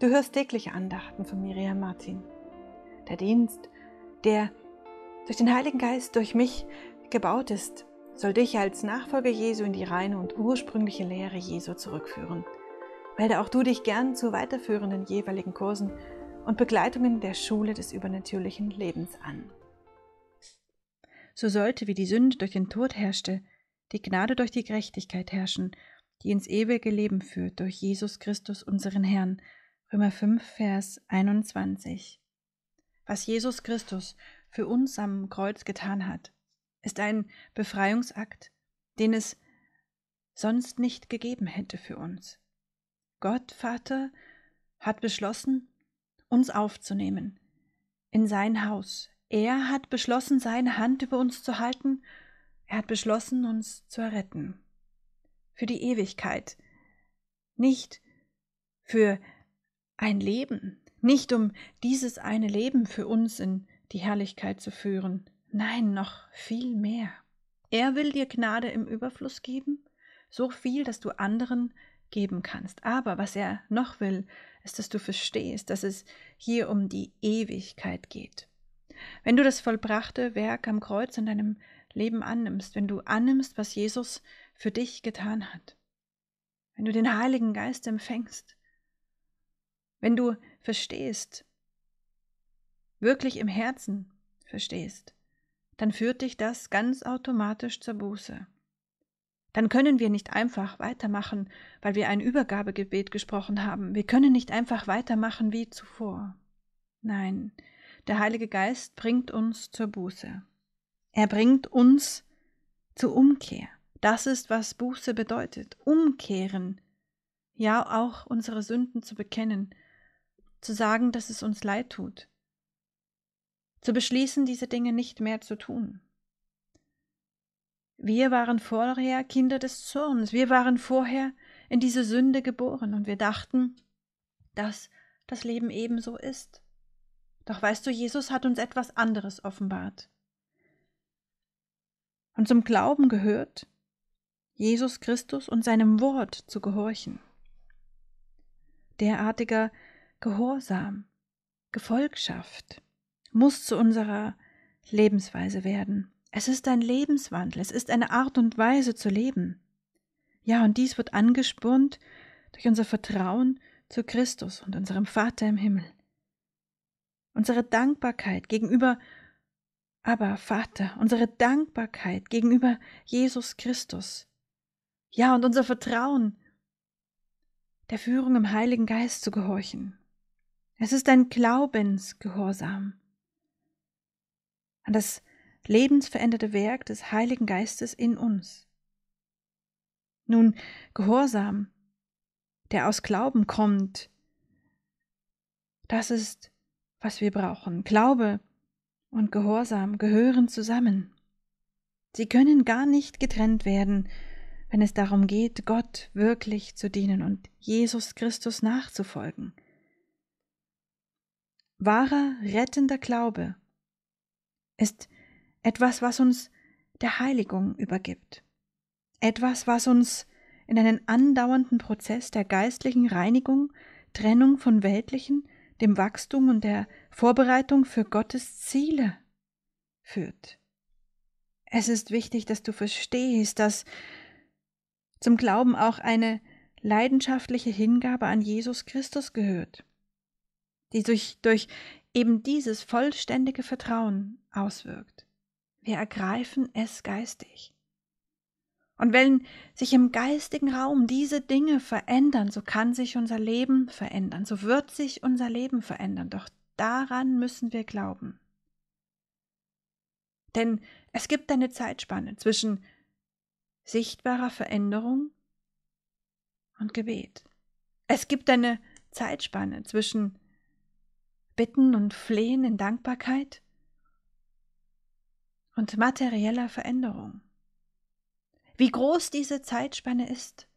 Du hörst tägliche Andachten von Miriam Martin. Der Dienst, der durch den Heiligen Geist durch mich gebaut ist, soll dich als Nachfolger Jesu in die reine und ursprüngliche Lehre Jesu zurückführen. Melde auch du dich gern zu weiterführenden jeweiligen Kursen und Begleitungen der Schule des übernatürlichen Lebens an. So sollte, wie die Sünde durch den Tod herrschte, die Gnade durch die Gerechtigkeit herrschen, die ins ewige Leben führt durch Jesus Christus unseren Herrn, Römer 5, Vers 21. Was Jesus Christus für uns am Kreuz getan hat, ist ein Befreiungsakt, den es sonst nicht gegeben hätte für uns. Gott, Vater, hat beschlossen, uns aufzunehmen in sein Haus. Er hat beschlossen, seine Hand über uns zu halten, er hat beschlossen, uns zu erretten. Für die Ewigkeit, nicht für die ein Leben, nicht um dieses eine Leben für uns in die Herrlichkeit zu führen, nein, noch viel mehr. Er will dir Gnade im Überfluss geben, so viel, dass du anderen geben kannst. Aber was er noch will, ist, dass du verstehst, dass es hier um die Ewigkeit geht. Wenn du das vollbrachte Werk am Kreuz in deinem Leben annimmst, wenn du annimmst, was Jesus für dich getan hat, wenn du den Heiligen Geist empfängst, wenn du verstehst, wirklich im Herzen verstehst, dann führt dich das ganz automatisch zur Buße. Dann können wir nicht einfach weitermachen, weil wir ein Übergabegebet gesprochen haben. Wir können nicht einfach weitermachen wie zuvor. Nein, der Heilige Geist bringt uns zur Buße. Er bringt uns zur Umkehr. Das ist, was Buße bedeutet. Umkehren. Ja, auch unsere Sünden zu bekennen, zu sagen, dass es uns leid tut, zu beschließen, diese Dinge nicht mehr zu tun. Wir waren vorher Kinder des Zorns, wir waren vorher in diese Sünde geboren und wir dachten, dass das Leben ebenso ist. Doch weißt du, Jesus hat uns etwas anderes offenbart. Und zum Glauben gehört, Jesus Christus und seinem Wort zu gehorchen. Derartiger Gehorsam, Gefolgschaft muss zu unserer Lebensweise werden. Es ist ein Lebenswandel, es ist eine Art und Weise zu leben. Ja, und dies wird angespornt durch unser Vertrauen zu Christus und unserem Vater im Himmel. Unsere Dankbarkeit gegenüber aber Vater, unsere Dankbarkeit gegenüber Jesus Christus. Ja, und unser Vertrauen, der Führung im Heiligen Geist zu gehorchen. Es ist ein Glaubensgehorsam an das lebensveränderte Werk des Heiligen Geistes in uns. Nun, Gehorsam, der aus Glauben kommt, das ist, was wir brauchen. Glaube und Gehorsam gehören zusammen. Sie können gar nicht getrennt werden, wenn es darum geht, Gott wirklich zu dienen und Jesus Christus nachzufolgen. Wahrer rettender Glaube ist etwas, was uns der Heiligung übergibt. Etwas, was uns in einen andauernden Prozess der geistlichen Reinigung, Trennung von weltlichen, dem Wachstum und der Vorbereitung für Gottes Ziele führt. Es ist wichtig, dass du verstehst, dass zum Glauben auch eine leidenschaftliche Hingabe an Jesus Christus gehört die sich durch eben dieses vollständige Vertrauen auswirkt. Wir ergreifen es geistig. Und wenn sich im geistigen Raum diese Dinge verändern, so kann sich unser Leben verändern, so wird sich unser Leben verändern. Doch daran müssen wir glauben. Denn es gibt eine Zeitspanne zwischen sichtbarer Veränderung und Gebet. Es gibt eine Zeitspanne zwischen Bitten und Flehen in Dankbarkeit und materieller Veränderung. Wie groß diese Zeitspanne ist.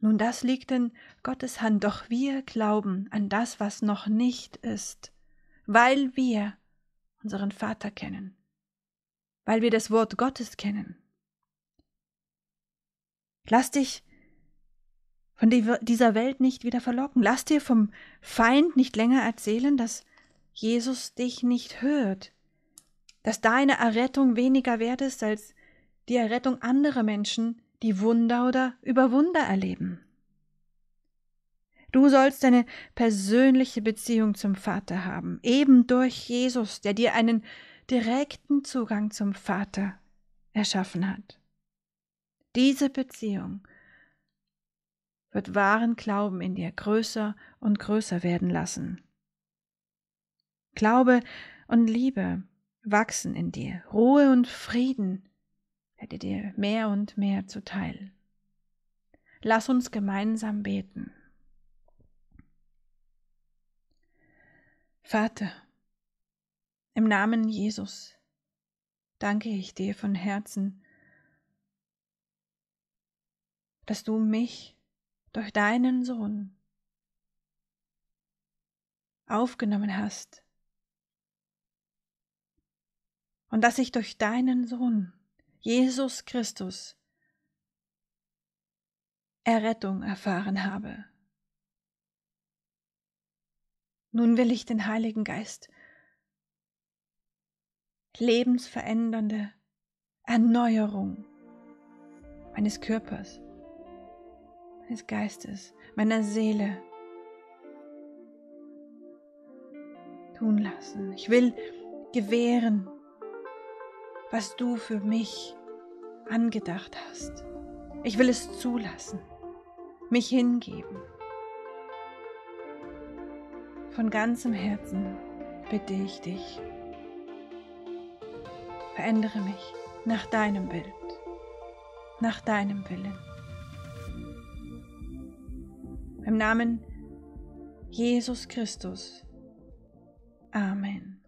Nun, das liegt in Gottes Hand, doch wir glauben an das, was noch nicht ist, weil wir unseren Vater kennen, weil wir das Wort Gottes kennen. Lass dich von dieser Welt nicht wieder verlocken. Lass dir vom Feind nicht länger erzählen, dass Jesus dich nicht hört, dass deine Errettung weniger wert ist als die Errettung anderer Menschen, die Wunder oder Überwunder erleben. Du sollst eine persönliche Beziehung zum Vater haben, eben durch Jesus, der dir einen direkten Zugang zum Vater erschaffen hat. Diese Beziehung wird wahren Glauben in dir größer und größer werden lassen. Glaube und Liebe wachsen in dir, Ruhe und Frieden werde dir mehr und mehr zuteil. Lass uns gemeinsam beten. Vater, im Namen Jesus danke ich dir von Herzen, dass du mich durch deinen Sohn aufgenommen hast. Und dass ich durch deinen Sohn, Jesus Christus, Errettung erfahren habe. Nun will ich den Heiligen Geist, lebensverändernde Erneuerung meines Körpers, des Geistes, meiner Seele tun lassen. Ich will gewähren, was du für mich angedacht hast. Ich will es zulassen, mich hingeben. Von ganzem Herzen bitte ich dich, verändere mich nach deinem Bild, nach deinem Willen. Im Namen Jesus Christus. Amen.